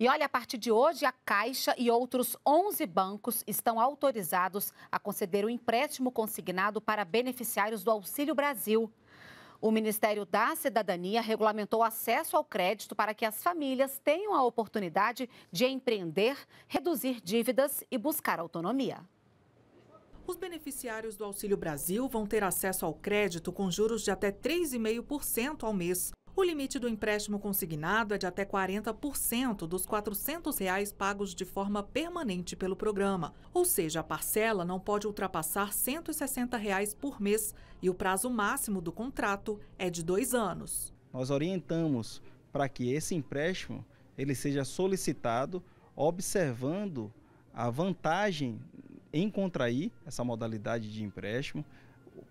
E olha, a partir de hoje, a Caixa e outros 11 bancos estão autorizados a conceder o um empréstimo consignado para beneficiários do Auxílio Brasil. O Ministério da Cidadania regulamentou acesso ao crédito para que as famílias tenham a oportunidade de empreender, reduzir dívidas e buscar autonomia. Os beneficiários do Auxílio Brasil vão ter acesso ao crédito com juros de até 3,5% ao mês. O limite do empréstimo consignado é de até 40% dos R$ 400 reais pagos de forma permanente pelo programa, ou seja, a parcela não pode ultrapassar R$ 160 reais por mês e o prazo máximo do contrato é de dois anos. Nós orientamos para que esse empréstimo ele seja solicitado observando a vantagem em contrair essa modalidade de empréstimo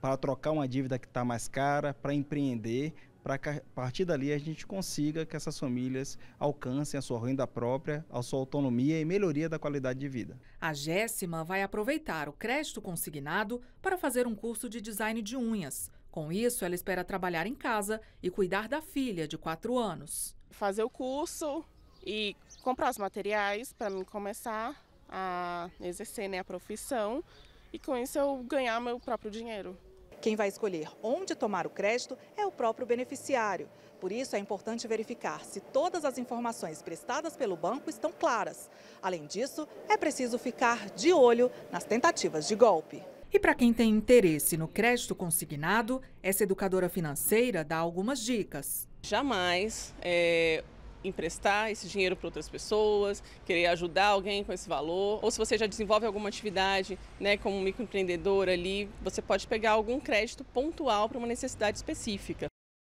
para trocar uma dívida que está mais cara, para empreender para que a partir dali a gente consiga que essas famílias alcancem a sua renda própria, a sua autonomia e melhoria da qualidade de vida. A Jéssima vai aproveitar o crédito consignado para fazer um curso de design de unhas. Com isso, ela espera trabalhar em casa e cuidar da filha de 4 anos. Fazer o curso e comprar os materiais para mim começar a exercer né, a profissão e com isso eu ganhar meu próprio dinheiro. Quem vai escolher onde tomar o crédito é o próprio beneficiário. Por isso, é importante verificar se todas as informações prestadas pelo banco estão claras. Além disso, é preciso ficar de olho nas tentativas de golpe. E para quem tem interesse no crédito consignado, essa educadora financeira dá algumas dicas. Jamais é, emprestar esse dinheiro para outras pessoas, querer ajudar alguém com esse valor, ou se você já desenvolve alguma atividade, né, como microempreendedor ali, você pode pegar algum crédito pontual para uma necessidade específica.